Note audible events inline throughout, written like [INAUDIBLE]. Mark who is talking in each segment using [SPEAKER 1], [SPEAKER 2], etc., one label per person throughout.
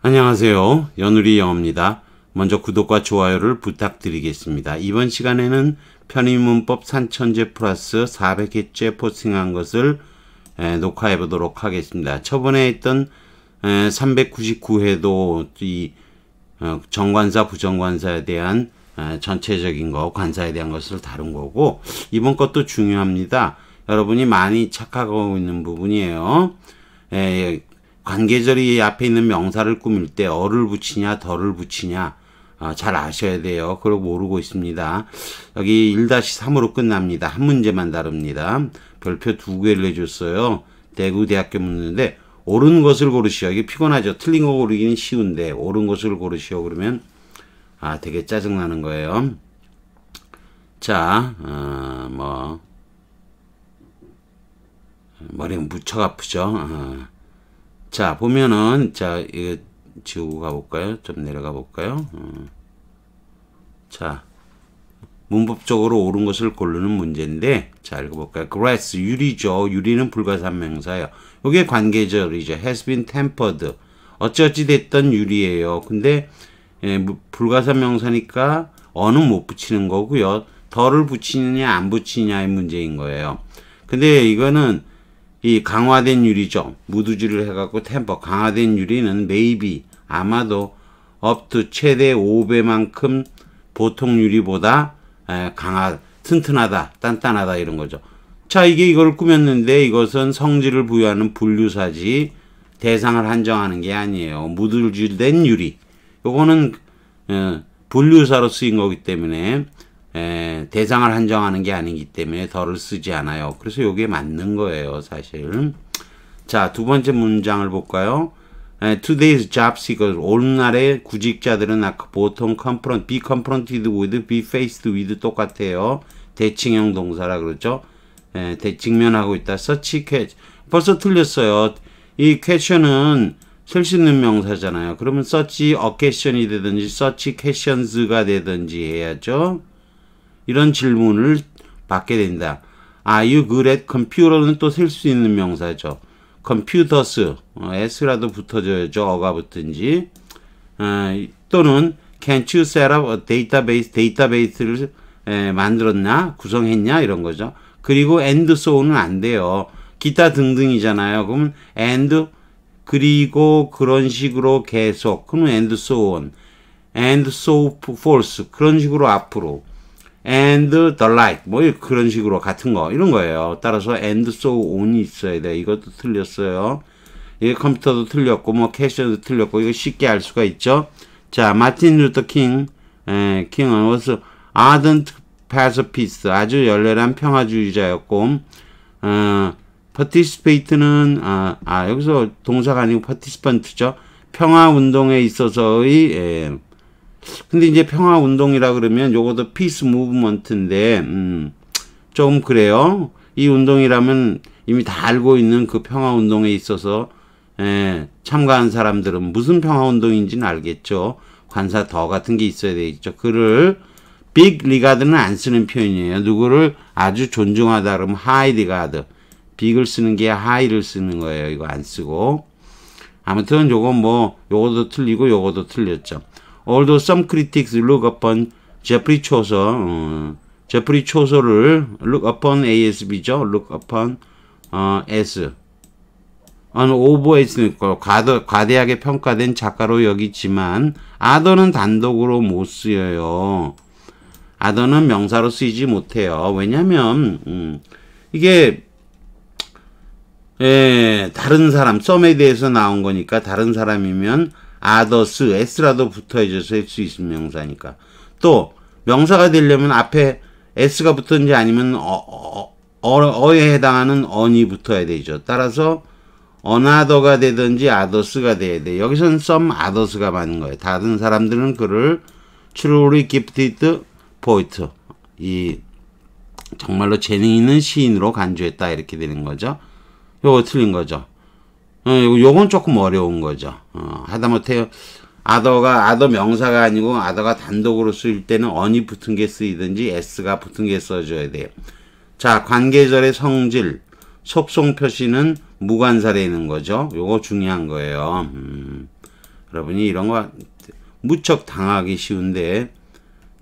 [SPEAKER 1] 안녕하세요. 연우리 영어입니다. 먼저 구독과 좋아요를 부탁드리겠습니다. 이번 시간에는 편의문법 산천제 플러스 400회째 포스한 것을 녹화해 보도록 하겠습니다. 저번에 했던 399회도 이 어, 정관사, 부정관사에 대한 전체적인 거, 관사에 대한 것을 다룬 거고 이번 것도 중요합니다. 여러분이 많이 착각하고 있는 부분이에요. 에, 관계절이 앞에 있는 명사를 꾸밀 때 어를 붙이냐 덜을 붙이냐 어, 잘 아셔야 돼요. 그고 모르고 있습니다. 여기 1-3으로 끝납니다. 한 문제만 다릅니다. 별표 두 개를 내줬어요. 대구대학교 묻는데 옳은 것을 고르시오. 이게 피곤하죠. 틀린 거 고르기는 쉬운데 옳은 것을 고르시오. 그러면 아 되게 짜증나는 거예요. 자, 어, 뭐 머리 무척 아프죠. 어. 자, 보면은, 자, 이거 지우고 가볼까요? 좀 내려가 볼까요? 어. 자, 문법적으로 옳은 것을 고르는 문제인데, 자, 읽어볼까요? grass, 유리죠. 유리는 불가산명사예요. 이게 관계절이죠. has been tempered. 어찌어찌 됐던 유리예요. 근데, 예, 불가산명사니까, 어는 못 붙이는 거고요. 덜을 붙이느냐, 안붙이냐의 문제인 거예요. 근데 이거는 이 강화된 유리죠. 무두지를 해갖고 템퍼 강화된 유리는 maybe 아마도 업투 최대 5배만큼 보통 유리보다 강하 튼튼하다 단단하다 이런 거죠. 자 이게 이걸 꾸몄는데 이것은 성질을 부여하는 분류사지 대상을 한정하는 게 아니에요. 무두질된 유리 요거는 분류사로 쓰인 거기 때문에 에, 예, 대상을 한정하는 게 아니기 때문에 덜을 쓰지 않아요. 그래서 이게 맞는 거예요, 사실. 자, 두 번째 문장을 볼까요? 에, 예, today's job seekers, 오늘날의 구직자들은 아까 보통 confront, be confronted with, be faced with 똑같아요. 대칭형 동사라 그러죠. 에, 예, 대칭면하고 있다. such catch. 벌써 틀렸어요. 이 question은 쓸수 있는 명사잖아요. 그러면 such occasion이 되든지 such questions가 되든지 해야죠. 이런 질문을 받게 된다. Are you good at computer는 또 셀 수 있는 명사죠. computers, s라도 붙어줘야죠. 어가 붙든지. 어, 또는 can you set up a database, 데이터베이스를 만들었나? 구성했냐? 이런 거죠. 그리고 and so는 안 돼요. 기타 등등이잖아요. 그러면 and, 그리고 그런 식으로 계속, 그러면 and so on, and so forth, 그런 식으로 앞으로. and the like 뭐 그런 식으로 같은 거 이런 거예요. 따라서 and so on이 있어야 돼. 이것도 틀렸어요. 이게 컴퓨터도 틀렸고 뭐 캐셔도 틀렸고 이거 쉽게 알 수가 있죠. 자, 마틴 루터 킹 에, 예, 킹은 was ardent pacifist 아주 열렬한 평화주의자였고 어, participate는 아, 아 여기서 동사가 아니고 participant죠. 평화운동에 있어서의 에, 예, 근데 이제 평화 운동이라 그러면 요것도 피스 무브먼트인데 음, 좀 그래요. 이 운동이라면 이미 다 알고 있는 그 평화 운동에 있어서 에, 예, 참가한 사람들은 무슨 평화 운동인지는 알겠죠. 관사 더 같은 게 있어야 되겠죠. 그를 빅 리가드는 안 쓰는 표현이에요. 누구를 아주 존중하다 그러면 하이 리가드. 빅을 쓰는 게 하이를 쓰는 거예요. 이거 안 쓰고. 아무튼 요건 뭐요거도 틀리고 요거도 틀렸죠. although some critics look upon 제프리 초서 어, 제프리 초서를 look upon ASB죠. look upon 어, as an o v e r r a t e 과도, 과대하게 평가된 작가로 여기지만 아더는 단독으로 못 쓰여요. 아더는 명사로 쓰이지 못해요. 왜냐면 음, 이게 예, 다른 사람 썸에 대해서 나온 거니까 다른 사람이면 others, s라도 붙어야죠. s 있으 명사니까. 또 명사가 되려면 앞에 s가 붙든지 아니면 어, 어, 어, 어 에 해당하는 on이 붙어야 되죠. 따라서 another가 되든지 others가 돼야 돼. 여기서는 some others가 맞는 거예요. 다른 사람들은 그를 truly gifted poet 이 정말로 재능 있는 시인으로 간주했다 이렇게 되는 거죠. 요거 틀린 거죠. 어, 요건 조금 어려운 거죠. 어, 하다못해 아더가 아더 명사가 아니고 아더가 단독으로 쓰일 때는 언이 붙은 게 쓰이든지 s가 붙은 게 써줘야 돼요. 자 관계절의 성질 속성 표시는 무관사에 있는 거죠. 요거 중요한 거예요. 음, 여러분이 이런 거 무척 당하기 쉬운데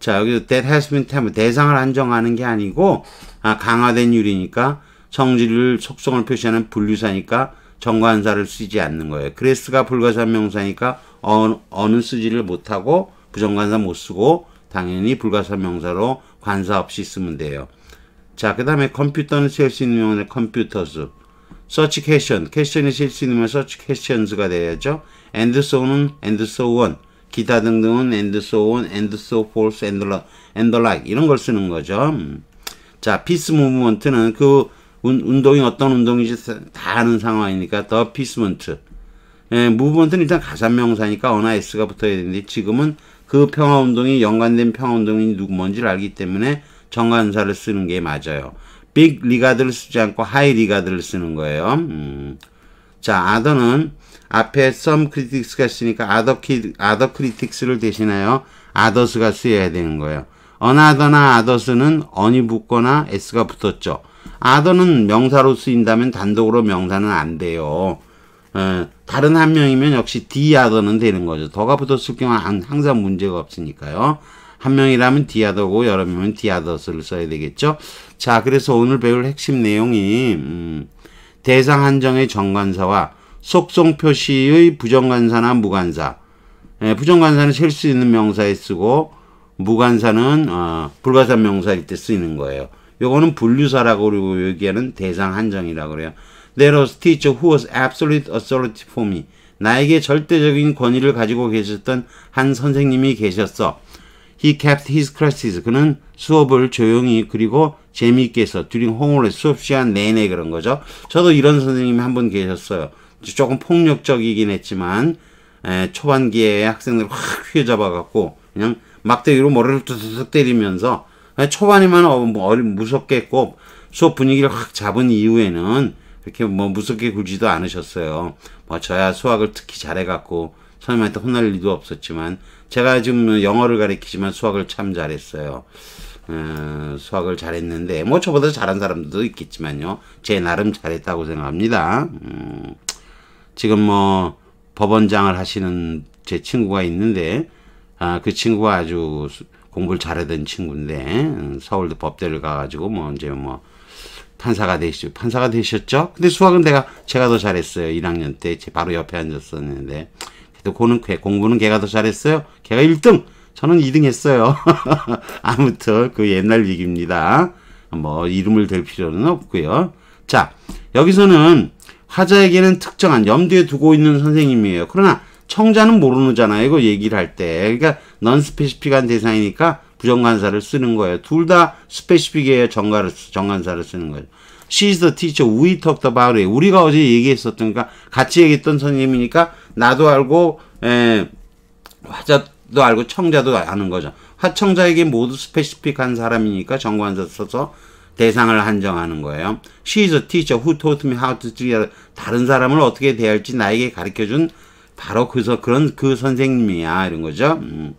[SPEAKER 1] 자 여기서 that has been t e m 대상을 한정하는 게 아니고 아, 강화된 유리니까 성질을 속성을 표시하는 분류사니까 정관사를 쓰지 않는 거예요. 그레스가 불가사 명사니까 어, 어는 쓰지를 못하고 부정관사 그 못 쓰고 당연히 불가사 명사로 관사 없이 쓰면 돼요. 자, 그 다음에 컴퓨터는 쓸수 있는 명사는 컴퓨터스. 서치 캐션, 캐션이 쓸수 있는 명사 서치 캐션스가 돼야죠. and 는 and s 기타 등등은 and so on, and so f o r t 이런 걸 쓰는 거죠. 음. 자, 피스 무브먼트는 그 운, 운동이 어떤 운동인지 다 아는 상황이니까 더 피스먼트. 예, 무브먼트는 일단 가산명사니까 언어 S가 붙어야 되는데 지금은 그 평화운동이 연관된 평화운동이 누구 뭔지를 알기 때문에 정관사를 쓰는 게 맞아요. 빅 리가드를 쓰지 않고 하이 리가드를 쓰는 거예요. 음. 자, 아더는 앞에 some c 가있니까 other, o t h e 를 대신하여 o t h 가 쓰여야 되는 거예요. a n o 나 o t h 는 o 이 붙거나 s가 붙었죠. 아더는 명사로 쓰인다면 단독으로 명사는 안 돼요. 에, 어, 다른 한 명이면 역시 디아더는 되는 거죠. 더가 붙었을 경우 항상 문제가 없으니까요. 한 명이라면 디아더고 여러 명이면 디아더스를 써야 되겠죠. 자, 그래서 오늘 배울 핵심 내용이 음, 대상 한정의 정관사와 속성 표시의 부정관사나 무관사. 에, 예, 부정관사는 셀 수 있는 명사에 쓰고 무관사는 어, 불가사 명사일 때 쓰이는 거예요. 요거는 분류사라고 그러고 여기에는 대상 한정이라고 그래요. There was teacher who was absolute authority for me. 나에게 절대적인 권위를 가지고 계셨던 한 선생님이 계셨어. He kept his classes. 그는 수업을 조용히 그리고 재미있게 해서 during homework 수업 시간 내내 그런 거죠. 저도 이런 선생님이 한 분 계셨어요. 조금 폭력적이긴 했지만 에, 초반기에 학생들 확 휘어잡아갖고 그냥 막대기로 머리를 뚝뚝 때리면서 예, 초반이면 어, 뭐 무섭게 했고 수업 분위기를 확 잡은 이후에는 그렇게뭐 무섭게 굴지도 않으셨어요. 뭐 저야 수학을 특히 잘해갖고 선생님한테 혼날 일도 없었지만 제가 지금 영어를 가리키지만 수학을 참 잘했어요. 어, 수학을 잘했는데 뭐 저보다 잘한 사람도 있겠지만요. 제 나름 잘했다고 생각합니다. 음, 지금 뭐 법원장을 하시는 제 친구가 있는데 아, 그 친구가 아주 수, 공부를 잘하던 친구인데 음, 서울대 법대를 가가지고 뭐 이제 뭐 판사가 되시죠 판사가 되셨죠 근데 수학은 내가 제가 더 잘했어요 1학년 때 제 바로 옆에 앉았었는데 그래도 고는 걔 공부는 걔가 더 잘했어요 걔가 1등 저는 2등 했어요 [LAUGHS] 아무튼 그 옛날 얘기입니다 뭐 이름을 댈 필요는 없고요 자 여기서는 화자에게는 특정한 염두에 두고 있는 선생님이에요 그러나 청자는 모르잖아요. 는 이거 얘기를 할 때. 그러니까 넌 스페시픽한 대상이니까 부정관사를 쓰는 거예요. 둘 다 스페시픽이에요. 정가를, 정관사를 쓰는 거예요. She's the teacher. We talked about it. 우리가 어제 얘기했었던, 그러니까 같이 얘기했던 선생님이니까 나도 알고, 에, 예, 화자도 알고 청자도 아는 거죠. 화청자에게 모두 스페시픽한 사람이니까 정관사 써서 대상을 한정하는 거예요. She is a teacher who taught me how to 다른 사람을 어떻게 대할지 나에게 가르쳐준 바로 그래서 그런 그 선생님이야 이런 거죠. 음.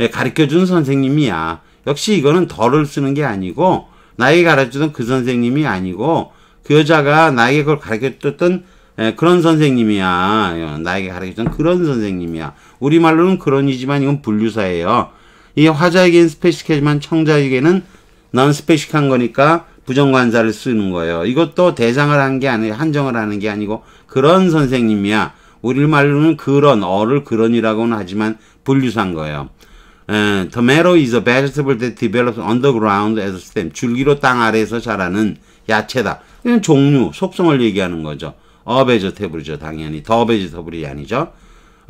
[SPEAKER 1] 예, 가르쳐준 선생님이야. 역시 이거는 덜을 쓰는 게 아니고 나에게 가르쳐준 그 선생님이 아니고 그 여자가 나에게 그걸 가르쳐줬던 예, 그런 선생님이야. 예, 나에게 가르쳐준 그런 선생님이야. 우리말로는 그런이지만 이건 분류사예요. 이 화자에겐 스페식하지만 청자에게는 넌 스페식한 거니까 부정관사를 쓰는 거예요. 이것도 대상을 한 게 아니라 한정을 하는 게 아니고 그런 선생님이야. 우리말로는 그런, 어를 그런이라고는 하지만 분류산 거예요. 에, tomato is a vegetable that develops underground as a stem. 줄기로 땅 아래에서 자라는 야채다. 이건 종류, 속성을 얘기하는 거죠. 어 베저테블이죠, 당연히. 더 베저테블이 아니죠.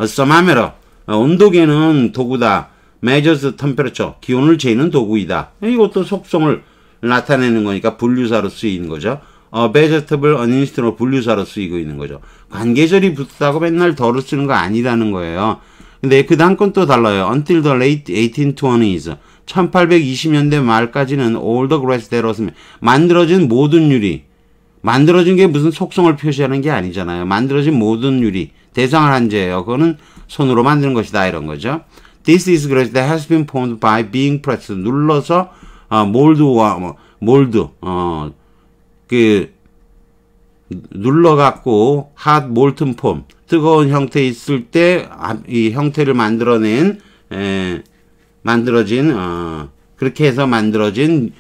[SPEAKER 1] 써마메러, 온도계는 도구다. measures temperature, 기온을 재는 도구이다. 이것도 속성을 나타내는 거니까 분류사로 쓰이는 거죠. 어, 베제터블 어니스트로 분류사로 쓰이고 있는 거죠. 관계절이 붙다고 맨날 덜를 쓰는 거 아니라는 거예요. 근데 그 다음 건 또 달라요. Until the late 1820s. 1820년대 말까지는 all the grass that was 만들어진 모든 유리. 만들어진 게 무슨 속성을 표시하는 게 아니잖아요. 만들어진 모든 유리. 대상을 한제예요. 그거는 손으로 만드는 것이다. 이런 거죠. This is grass that has been formed by being pressed. 눌러서, 아, 어, 몰드와, 뭐, 몰드, 어, 그 눌러갖고 핫 몰튼 폼 뜨거운 형태 있을 때 이 형태를 만들어낸 에, 만들어진 어, 그렇게 해서 만들어진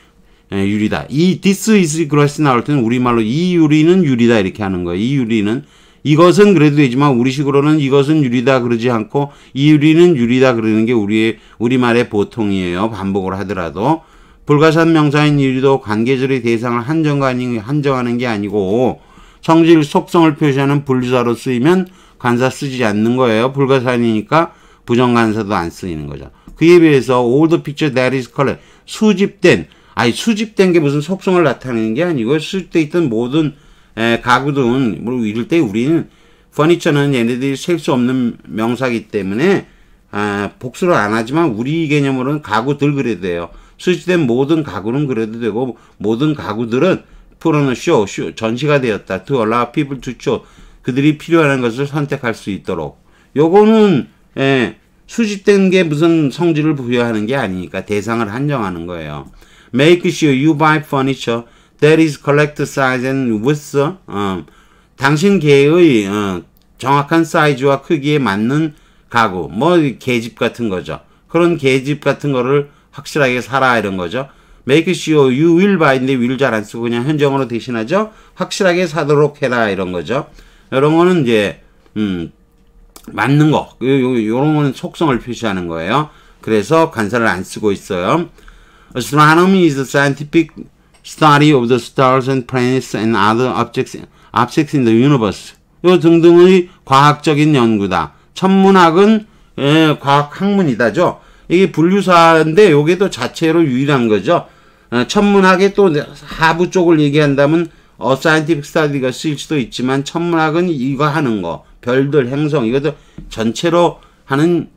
[SPEAKER 1] 에, 유리다. 이 this is glass 나올 때는 우리말로 이 유리는 유리다 이렇게 하는 거예요. 이 유리는 이것은 그래도 되지만 우리식으로는 이것은 유리다 그러지 않고 이 유리는 유리다 그러는 게 우리의 우리말의 보통이에요. 반복을 하더라도 불가산 명사인 이유도 관계절의 대상을 한정하는 게 아니고 성질 속성을 표시하는 분류자로 쓰이면 관사 쓰지 않는 거예요. 불가산이니까 부정간사도 안 쓰이는 거죠. 그에 비해서 all the picture that is c o l l e e d 수집된 아니 수집된 게 무슨 속성을 나타내는 게 아니고 수집돼 있던 모든 에, 가구든 뭐 이럴 때 우리는 퍼니처는 얘네들이 셀 수 없는 명사기 때문에 아, 복수를 안 하지만 우리 개념으로는 가구들 그래도 돼요. 수집된 모든 가구는 그래도 되고 모든 가구들은 프로는 쇼, 쇼 전시가 되었다. To allow people to show. 그들이 필요한 것을 선택할 수 있도록. 요거는 예, 수집된 게 무슨 성질을 부여하는 게 아니니까 대상을 한정하는 거예요. Make sure you buy furniture that is correct size and width. 어, 당신 개의 어, 정확한 사이즈와 크기에 맞는 가구, 뭐 계집 같은 거죠. 그런 계집 같은 거를 확실하게 살아 이런 거죠. make sure you will buy인데 will 잘 안 쓰고 그냥 현정으로 대신하죠. 확실하게 사도록 해라 이런 거죠. 이런 거는 이제 음 맞는 거 이런 거는 속성을 표시하는 거예요. 그래서 간사를 안 쓰고 있어요. Astronomy is the scientific study of the stars and planets and other objects, objects in the universe. 요 등등의 과학적인 연구다. 천문학은 예, 과학 학문이다죠. 이게 분류사인데 여기도 자체로 유일한 거죠. 어, 천문학의 또 하부 쪽을 얘기한다면 어 사이언티픽 스타디가 쓰일 수도 있지만 천문학은 이거 하는 거 별들 행성 이것도 전체로 하는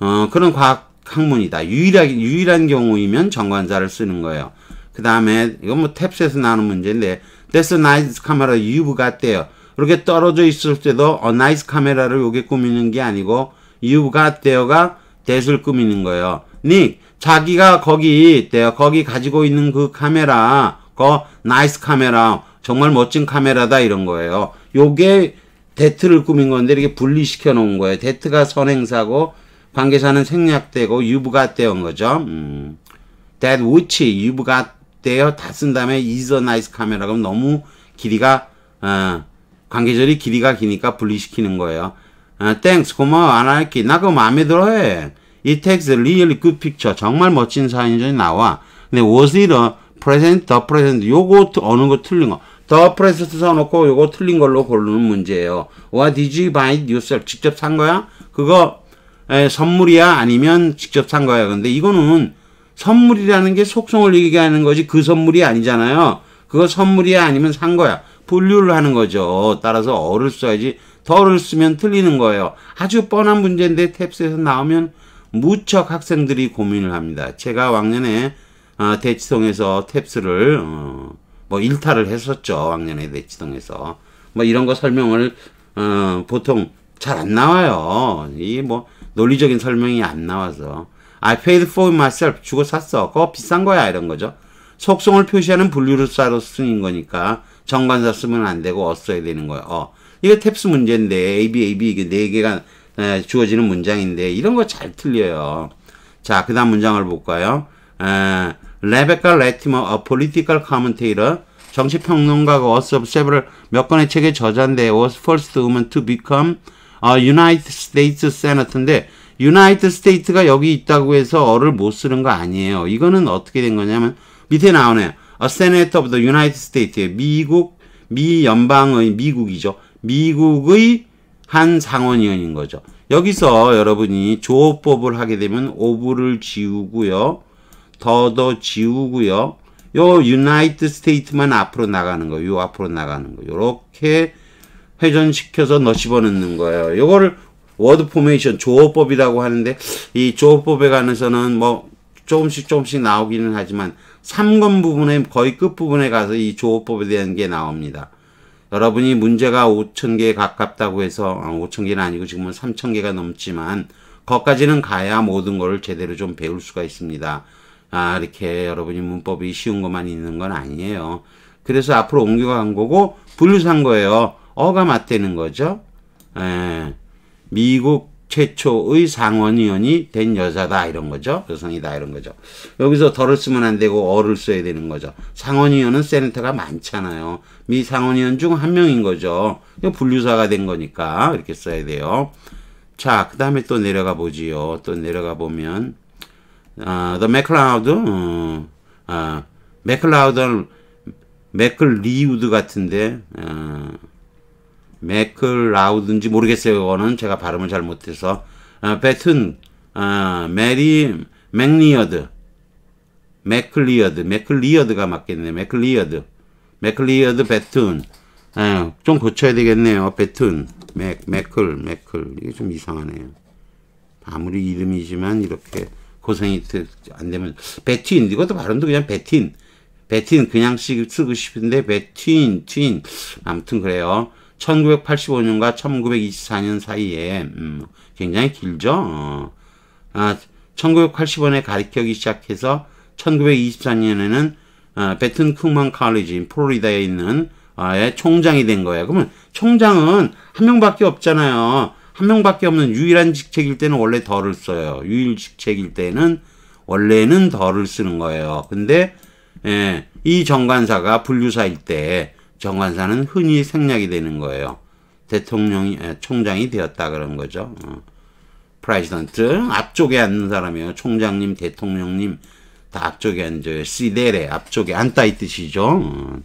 [SPEAKER 1] 어, 그런 과학 학문이다. 유일하게 유일한 경우이면 정관사를 쓰는 거예요. 그 다음에 이건 뭐 탭셋에서 나오는 문제인데 데스 나이스 카메라 유브 같대요. 그렇게 떨어져 있을 때도 어 나이스 카메라를 요게 꾸미는 게 아니고 유브 같대요가 대수 꾸미는 거예요. 닉, 자기가 거기 있대요. 거기 가지고 있는 그 카메라, 거 나이스 카메라, 정말 멋진 카메라다 이런 거예요. 요게 데트를 꾸민 건데 이렇게 분리시켜 놓은 거예요. 데트가 선행사고 관계사는 생략되고 유부가 되온 거죠. 음. That which 유부가 되어 다 쓴 다음에 is a nice camera 그럼 너무 길이가 어, 관계절이 길이가 기니까 분리시키는 거예요. 땡스 어, 고마워 안 할게 나 그거 마음에 들어 해 It takes a really good picture 정말 멋진 사진이 나와 근데 was it a present, the present 요거 어느 거 틀린 거 the present 써놓고 요거 틀린 걸로 고르는 문제예요 What did you buy yourself 직접 산 거야? 그거 에, 선물이야 아니면 직접 산 거야 근데 이거는 선물이라는 게 속성을 얘기하는 거지 그 선물이 아니잖아요 그거 선물이야 아니면 산 거야 분류를 하는 거죠 따라서 어를 써야지 덜을 쓰면 틀리는 거예요. 아주 뻔한 문제인데 탭스에서 나오면 무척 학생들이 고민을 합니다. 제가 왕년에 어, 대치동에서 탭스를 어, 뭐 일탈을 했었죠. 왕년에 대치동에서 뭐 이런 거 설명을 어, 보통 잘 안 나와요. 이 뭐 논리적인 설명이 안 나와서 I paid for myself 주고 샀어. 그거 비싼 거야 이런 거죠. 속성을 표시하는 분류를 쌓로 쓰인 거니까 정관사 쓰면 안 되고 어 써야 되는 거예요. 어. 이게 탭스 문제인데 AB, AB 이게 네 개가 주어지는 문장인데 이런 거 잘 틀려요. 자, 그 다음 문장을 볼까요? 에, 레베카 레티머, A Political Commentator, 정치평론가가 어스 of several 몇 권의 책의 저자인데 was first woman to become a United States Senator인데 United States가 여기 있다고 해서 어를 못 쓰는 거 아니에요. 이거는 어떻게 된 거냐면 밑에 나오네요. A Senator of the United States 미국 미 연방의 미국이죠. 미국의 한 상원의원인 거죠. 여기서 여러분이 조업법을 하게 되면 오브를 지우고요. 더더 지우고요. 요 유나이트 스테이트만 앞으로 나가는 거요요 앞으로 나가는 거. 요렇게 회전시켜서 넣어 집어넣는 거예요. 요거를 워드 포메이션 조어법이라고 하는데 이 조어법에 관해서는 뭐 조금씩 조금씩 나오기는 하지만 3권 부분에 거의 끝부분에 가서 이 조어법에 대한 게 나옵니다. 여러분이 문제가 5천개에 가깝다고 해서 5천개는 어, 아니고 지금은 3천개가 넘지만 거까지는 가야 모든 걸 제대로 좀 배울 수가 있습니다. 아, 이렇게 여러분이 문법이 쉬운 것만 있는 건 아니에요. 그래서 앞으로 옮겨간 거고 분류산 거예요. 어가 맞대는 거죠. 에, 예. 미국 최초의 상원의원이 된 여자다 이런 거죠. 여성이다 이런 거죠. 여기서 덜을 쓰면 안 되고 어를 써야 되는 거죠. 상원의원은 세네터가 많잖아요. 미 상원의원 중 한 명인 거죠. 분류사가 된 거니까 이렇게 써야 돼요. 자, 그 다음에 또 내려가 보지요. 또 내려가 보면 아, The McLeod, 음, 아, McLeod, 맥클리우드 같은데 어, 맥클라우드인지 모르겠어요. 이거는 제가 발음을 잘 못해서 배튼 어, 어, 메리 맥리어드 맥클리어드 맥클리어드가 맞겠네 맥클리어드 맥클리어드 배튼 에, 어, 좀 고쳐야 되겠네요 배튼 맥 맥클 맥클 이게 좀 이상하네요 아무리 이름이지만 이렇게 고생이 안 되면 배틴 이것도 발음도 그냥 배틴 배틴 그냥 쓰고 싶은데 배틴 틴 아무튼 그래요 1985년과 1924년 사이에 음, 굉장히 길죠. 어. 아, 1980원에 가르치기 시작해서 1924년에는 어, 베튼 크만 칼리지 플로리다에 있는 어, 총장이 된 거예요. 그러면 총장은 한 명밖에 없잖아요. 한 명밖에 없는 유일한 직책일 때는 원래 덜을 써요. 유일 직책일 때는 원래는 덜을 쓰는 거예요. 근데 예, 이 정관사가 분류사일 때 정관사는 흔히 생략이 되는 거예요. 대통령이 총장이 되었다 그런 거죠. 어. 프라이던트 앞쪽에 앉는 사람이에요. 총장님, 대통령님 다 앞쪽에 앉아요. 시데레 앞쪽에 앉다 이 뜻이죠. 어.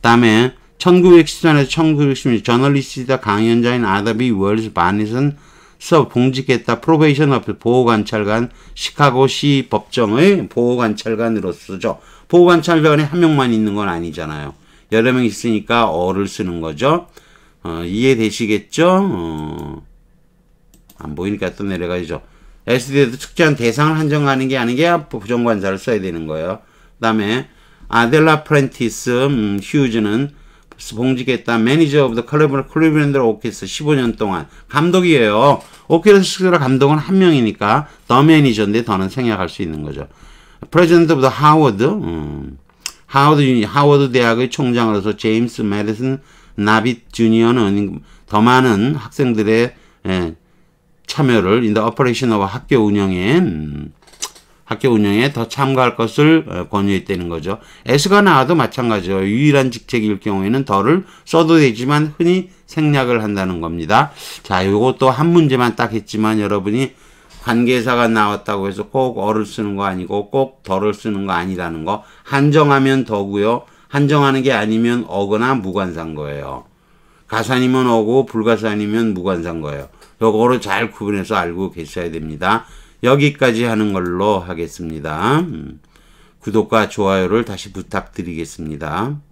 [SPEAKER 1] 다음에 1910년에서 1 9 6년저널리스트이 강연자인 아더비 월스 바니슨 서 봉직했다 프로베이션 어 보호관찰관 시카고시 법정의 보호관찰관으로서죠. 보호관찰관에 한 명만 있는 건 아니잖아요. 여러 명 있으니까 어를 쓰는 거죠. 어, 이해되시겠죠? 어, 안 보이니까 또내려가죠 SD에도 축제한 대상을 한정하는 게 아닌 게 부정관사를 써야 되는 거예요. 그 다음에 아델라 프렌티스 음, 휴즈는 봉직했다. 매니저 오브 더클리블 클리블랜드 오케스 15년 동안 감독이에요. 오케스트라 감독은 한 명이니까 더 매니저인데 더는 생략할 수 있는 거죠. 프레젠드 오브 더 하워드 음. 하워드, 주니, 하워드 대학의 총장으로서 제임스 메디슨 나빗 주니어는 더 많은 학생들의 예, 참여를 인더 오퍼레이션과 학교 운영에 학교 운영에 더 참가할 것을 어, 권유했다는 거죠. S가 나와도 마찬가지죠. 유일한 직책일 경우에는 더를 써도 되지만 흔히 생략을 한다는 겁니다. 자, 요것도 한 문제만 딱 했지만 여러분이 관계사가 나왔다고 해서 꼭 어를 쓰는 거 아니고 꼭 덜을 쓰는 거 아니라는 거 한정하면 더고요. 한정하는 게 아니면 어거나 무관상 거예요. 가산이면 어고 불가산이면 무관상 거예요. 요거를잘 구분해서 알고 계셔야 됩니다. 여기까지 하는 걸로 하겠습니다. 음. 구독과 좋아요를 다시 부탁드리겠습니다.